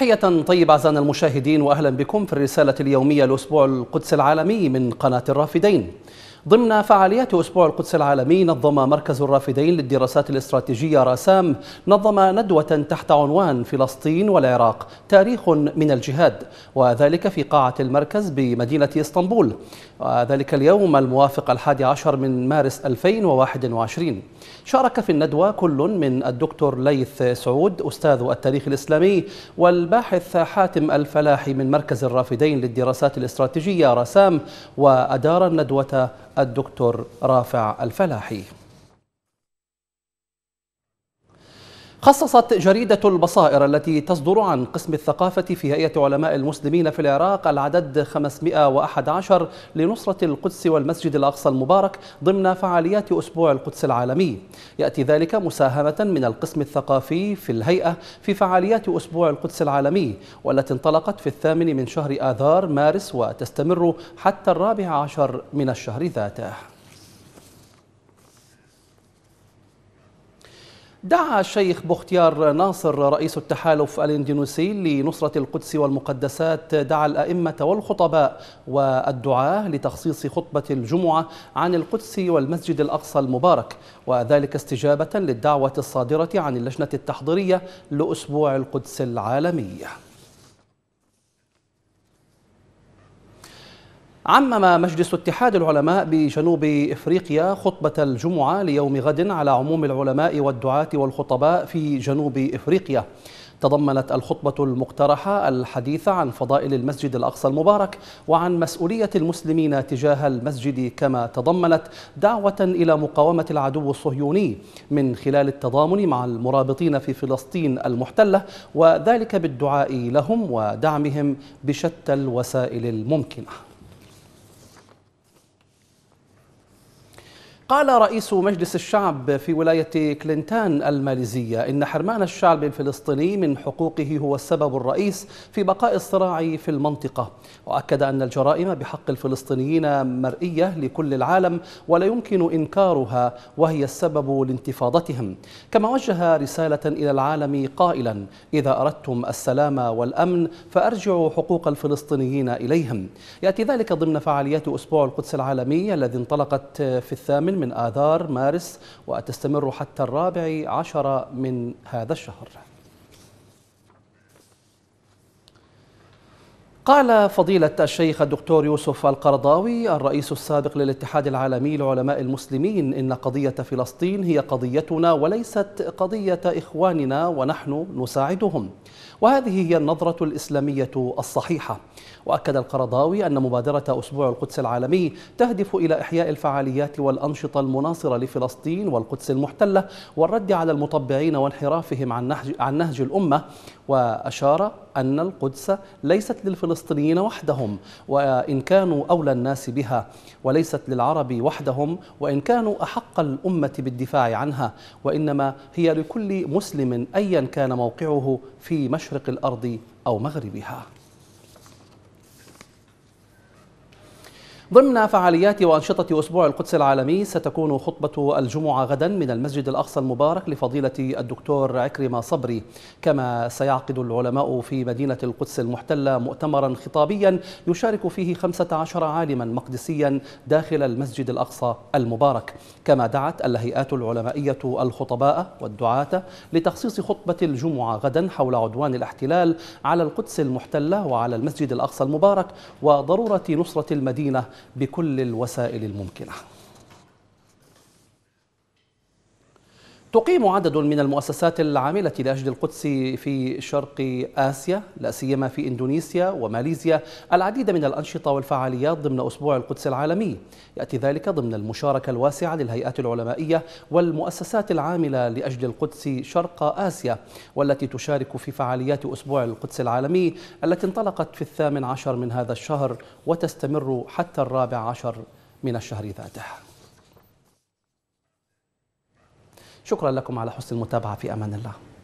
تحية طيبة أعزائنا المشاهدين وأهلا بكم في الرسالة اليومية لأسبوع القدس العالمي من قناة الرافدين ضمن فعاليات أسبوع القدس العالمي نظم مركز الرافدين للدراسات الاستراتيجية راسام نظم ندوة تحت عنوان فلسطين والعراق تاريخ من الجهاد وذلك في قاعة المركز بمدينة اسطنبول وذلك اليوم الموافق الحادي عشر من مارس 2021 شارك في الندوة كل من الدكتور ليث سعود أستاذ التاريخ الإسلامي والباحث حاتم الفلاحي من مركز الرافدين للدراسات الاستراتيجية رسام وأدار الندوة الدكتور رافع الفلاحي خصصت جريدة البصائر التي تصدر عن قسم الثقافة في هيئة علماء المسلمين في العراق العدد 511 لنصرة القدس والمسجد الأقصى المبارك ضمن فعاليات أسبوع القدس العالمي يأتي ذلك مساهمة من القسم الثقافي في الهيئة في فعاليات أسبوع القدس العالمي والتي انطلقت في الثامن من شهر آذار مارس وتستمر حتى الرابع عشر من الشهر ذاته دعا الشيخ بختيار ناصر رئيس التحالف الاندونيسي لنصرة القدس والمقدسات دعا الأئمة والخطباء والدعاة لتخصيص خطبة الجمعة عن القدس والمسجد الأقصى المبارك وذلك استجابة للدعوة الصادرة عن اللجنة التحضيرية لأسبوع القدس العالمي عمم مجلس اتحاد العلماء بجنوب افريقيا خطبه الجمعه ليوم غد على عموم العلماء والدعاه والخطباء في جنوب افريقيا تضمنت الخطبة المقترحة الحديث عن فضائل المسجد الأقصى المبارك وعن مسؤولية المسلمين تجاه المسجد كما تضمنت دعوة إلى مقاومة العدو الصهيوني من خلال التضامن مع المرابطين في فلسطين المحتلة وذلك بالدعاء لهم ودعمهم بشتى الوسائل الممكنة قال رئيس مجلس الشعب في ولاية كلينتان الماليزية إن حرمان الشعب الفلسطيني من حقوقه هو السبب الرئيس في بقاء الصراع في المنطقة وأكد أن الجرائم بحق الفلسطينيين مرئية لكل العالم ولا يمكن إنكارها وهي السبب لانتفاضتهم كما وجه رسالة إلى العالم قائلا إذا أردتم السلام والأمن فأرجعوا حقوق الفلسطينيين إليهم يأتي ذلك ضمن فعاليات أسبوع القدس العالمي الذي انطلقت في الثامن من آذار مارس وتستمر حتى الرابع عشر من هذا الشهر قال فضيلة الشيخ الدكتور يوسف القرضاوي الرئيس السابق للاتحاد العالمي لعلماء المسلمين إن قضية فلسطين هي قضيتنا وليست قضية إخواننا ونحن نساعدهم وهذه هي النظرة الإسلامية الصحيحة وأكد القرضاوي أن مبادرة أسبوع القدس العالمي تهدف إلى إحياء الفعاليات والأنشطة المناصرة لفلسطين والقدس المحتلة والرد على المطبعين وانحرافهم عن نهج, عن نهج الأمة وأشار أن القدس ليست للفلسطينيين وحدهم وإن كانوا أولى الناس بها وليست للعرب وحدهم وإن كانوا أحق الأمة بالدفاع عنها وإنما هي لكل مسلم أيا كان موقعه في مشرق الأرض أو مغربها ضمن فعاليات وأنشطة أسبوع القدس العالمي ستكون خطبة الجمعة غدا من المسجد الأقصى المبارك لفضيلة الدكتور عكرمة صبري كما سيعقد العلماء في مدينة القدس المحتلة مؤتمرا خطابيا يشارك فيه 15 عالما مقدسيا داخل المسجد الأقصى المبارك كما دعت الهيئات العلمائية الخطباء والدعاة لتخصيص خطبة الجمعة غدا حول عدوان الاحتلال على القدس المحتلة وعلى المسجد الأقصى المبارك وضرورة نصرة المدينة بكل الوسائل الممكنه تقيم عدد من المؤسسات العاملة لأجل القدس في شرق آسيا لا سيما في إندونيسيا وماليزيا العديد من الأنشطة والفعاليات ضمن أسبوع القدس العالمي يأتي ذلك ضمن المشاركة الواسعة للهيئات العلمائية والمؤسسات العاملة لأجل القدس شرق آسيا والتي تشارك في فعاليات أسبوع القدس العالمي التي انطلقت في الثامن عشر من هذا الشهر وتستمر حتى الرابع عشر من الشهر ذاته شكرا لكم على حسن المتابعة في أمان الله